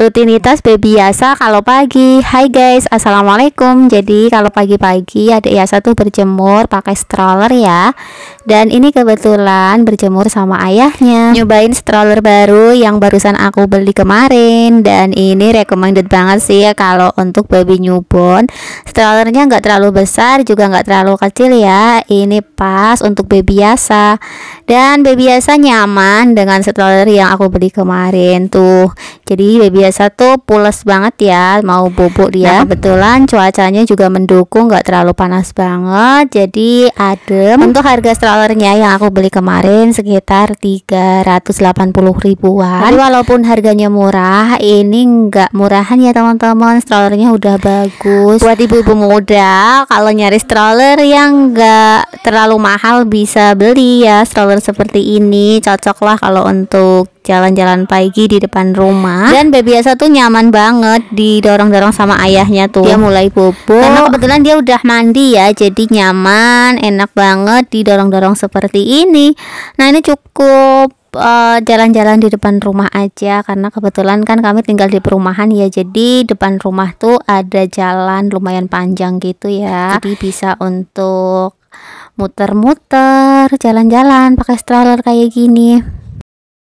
rutinitas baby Yasa kalau pagi Hai guys Assalamualaikum Jadi kalau pagi-pagi adik Yasa tuh berjemur pakai stroller ya dan ini kebetulan berjemur sama ayahnya nyobain stroller baru yang barusan aku beli kemarin dan ini recommended banget sih ya kalau untuk baby newborn strollernya nggak terlalu besar juga nggak terlalu kecil ya ini pas untuk baby biasa dan baby biasa nyaman dengan stroller yang aku beli kemarin tuh jadi baby biasa tuh pules banget ya mau bubuk dia nah, kebetulan cuacanya juga mendukung nggak terlalu panas banget jadi adem untuk harga stroller Strollernya yang aku beli kemarin sekitar 380 ribuan Tapi walaupun harganya murah ini enggak murahan ya teman-teman strollernya udah bagus buat ibu-ibu muda kalau nyari stroller yang enggak terlalu mahal bisa beli ya stroller seperti ini cocoklah kalau untuk jalan-jalan pagi di depan rumah dan baby tuh nyaman banget didorong-dorong sama ayahnya tuh dia mulai bobo karena kebetulan dia udah mandi ya jadi nyaman enak banget didorong-dorong seperti ini nah ini cukup eh, jalan-jalan uh, jalan -jalan di depan rumah aja karena kebetulan kan kami tinggal di perumahan ya jadi depan rumah tuh ada jalan lumayan panjang gitu ya jadi bisa untuk muter-muter jalan-jalan pakai stroller kayak gini